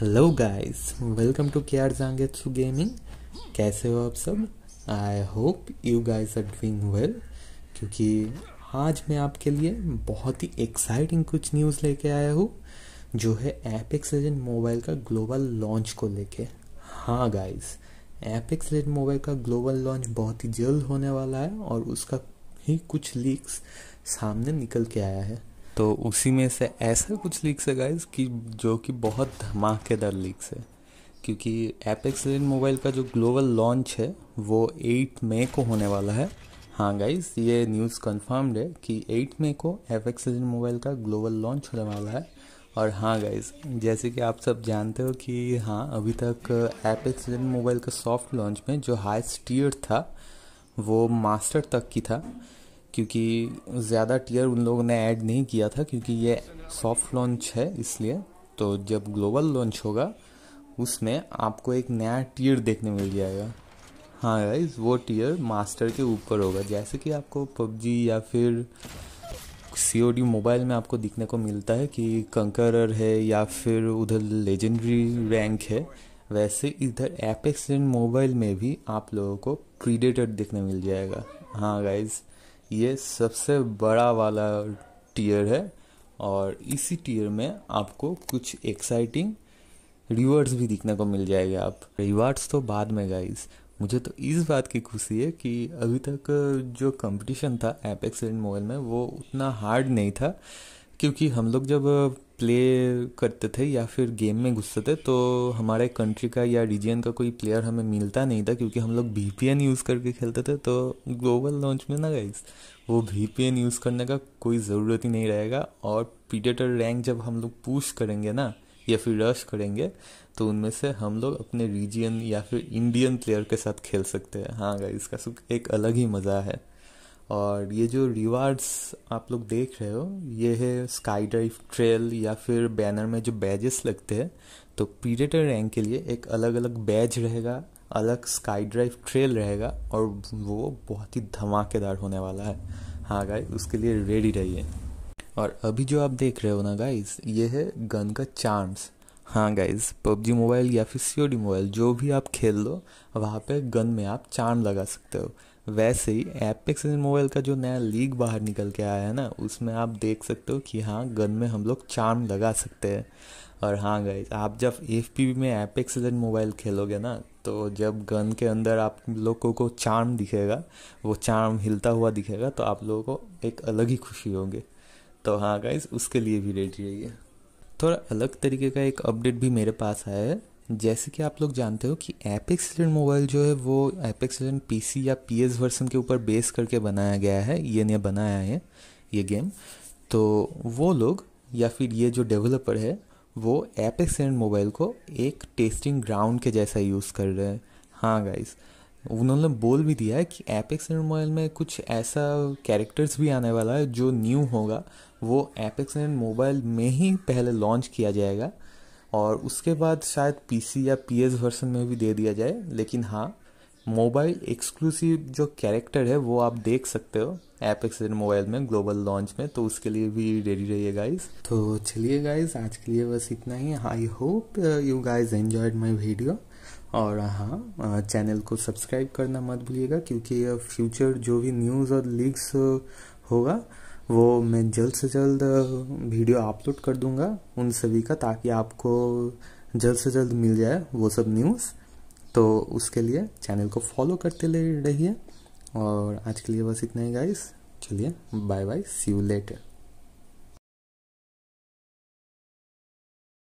hello guys welcome to केयर जांगे through gaming कैसे हो आप सब I hope you guys are doing well क्योंकि आज मैं आपके लिए बहुत ही एक्साइटिंग कुछ न्यूज़ लेके आया हूँ जो है एपिक्स लेजेंड मोबाइल का ग्लोबल लॉन्च को लेके हाँ गाइस एपिक्स लेजेंड मोबाइल का ग्लोबल लॉन्च बहुत ही जल्द होने वाला है और उसका ही कुछ लीक्स सामने निकल के आया है तो उसी में से ऐसा कुछ लीक्स है गाइज कि जो कि बहुत धमाकेदार लीक्स है क्योंकि एपेक्स लेन मोबाइल का जो ग्लोबल लॉन्च है वो 8 मई को होने वाला है हाँ गाइज ये न्यूज़ कन्फर्म्ड है कि 8 मई को एपेक्स लेन मोबाइल का ग्लोबल लॉन्च होने वाला है और हाँ गाइज जैसे कि आप सब जानते हो कि हाँ अभी तक एपेक्स लेन मोबाइल का सॉफ्ट लॉन्च में जो हाइस्ट टीयर था वो मास्टर तक की था क्योंकि ज़्यादा टीयर उन लोगों ने ऐड नहीं किया था क्योंकि ये सॉफ्ट लॉन्च है इसलिए तो जब ग्लोबल लॉन्च होगा उसमें आपको एक नया टीयर देखने मिल जाएगा हाँ गाइज वो टीयर मास्टर के ऊपर होगा जैसे कि आपको पबजी या फिर सी ओ डी मोबाइल में आपको दिखने को मिलता है कि कंकरर है या फिर उधर लेजेंडरी रैंक है वैसे इधर एपेक्सेंट मोबाइल में भी आप लोगों को प्रीडेटर देखने मिल जाएगा हाँ गाइज़ ये सबसे बड़ा वाला टीयर है और इसी टीयर में आपको कुछ एक्साइटिंग रिवर्ड्स भी दिखने को मिल जाएगा आप रिवार्ड्स तो बाद में गाइस मुझे तो इस बात की खुशी है कि अभी तक जो कंपटीशन था एपेक्स एंड मोबाइल में वो उतना हार्ड नहीं था क्योंकि हम लोग जब प्ले करते थे या फिर गेम में घुसते थे तो हमारे कंट्री का या रीजन का कोई प्लेयर हमें मिलता नहीं था क्योंकि हम लोग वी पी एन यूज़ करके खेलते थे तो ग्लोबल लॉन्च में ना गाइस वो वी पी एन यूज़ करने का कोई ज़रूरत ही नहीं रहेगा और पीडेटर रैंक जब हम लोग पुश करेंगे ना या फिर रश करेंगे तो उनमें से हम लोग अपने रीजियन या फिर इंडियन प्लेयर के साथ खेल सकते हैं हाँ गाइस सुख एक अलग ही मज़ा है और ये जो रिवार्ड्स आप लोग देख रहे हो ये है स्काई ड्राइव ट्रेल या फिर बैनर में जो बैजेस लगते हैं तो प्रीडेटर रैंक के लिए एक अलग अलग बैज रहेगा अलग स्काई ड्राइव ट्रेल रहेगा और वो बहुत ही धमाकेदार होने वाला है हाँ गाय उसके लिए रेडी रहिए और अभी जो आप देख रहे हो ना गाइस ये है गन का चांस हाँ गाइज पबजी मोबाइल या फिर सी मोबाइल जो भी आप खेल लो वहाँ पे गन में आप चार्म लगा सकते हो वैसे ही एपिक्स मोबाइल का जो नया लीग बाहर निकल के आया है ना उसमें आप देख सकते हो कि हाँ गन में हम लोग चार्म लगा सकते हैं और हाँ गाइज आप जब एफ में एपिक्स मोबाइल खेलोगे ना तो जब गन के अंदर आप लोगों को चार्म दिखेगा वो चार्म हिलता हुआ दिखेगा तो आप लोगों को एक अलग ही खुशी होंगे तो हाँ गाइज उसके लिए भी रेडी रहिए थोड़ा अलग तरीके का एक अपडेट भी मेरे पास आया है जैसे कि आप लोग जानते हो कि एपिक्स लेंड मोबाइल जो है वो एपिक्स लेंड पी या पी वर्सन के ऊपर बेस करके बनाया गया है ये ने बनाया है ये गेम तो वो लोग या फिर ये जो डेवलपर है वो एपिक्स लेंड मोबाइल को एक टेस्टिंग ग्राउंड के जैसा यूज़ कर रहे हैं हाँ गाइज़ उन्होंने बोल भी दिया है कि एपिक्स एंड मोबाइल में कुछ ऐसा कैरेक्टर्स भी आने वाला है जो न्यू होगा वो एपिक्स एंड मोबाइल में ही पहले लॉन्च किया जाएगा और उसके बाद शायद पीसी या पीएस वर्सन में भी दे दिया जाए लेकिन हाँ मोबाइल एक्सक्लूसिव जो कैरेक्टर है वो आप देख सकते हो ऐप एक्सीडेंट मोबाइल में ग्लोबल लॉन्च में तो उसके लिए भी रेडी रहिए गाइस तो चलिए गाइस आज के लिए बस इतना ही I hope you guys enjoyed my video और हाँ चैनल को सब्सक्राइब करना मत भूलिएगा क्योंकि फ्यूचर जो भी न्यूज़ और लीक्स होगा वो मैं जल्द से जल्द वीडियो अपलोड कर दूंगा उन सभी का ताकि आपको जल्द से जल्द मिल जाए वो सब न्यूज़ तो उसके लिए चैनल को फॉलो करते रहिए और आज के लिए बस इतना ही गाइस चलिए bye bye see you letter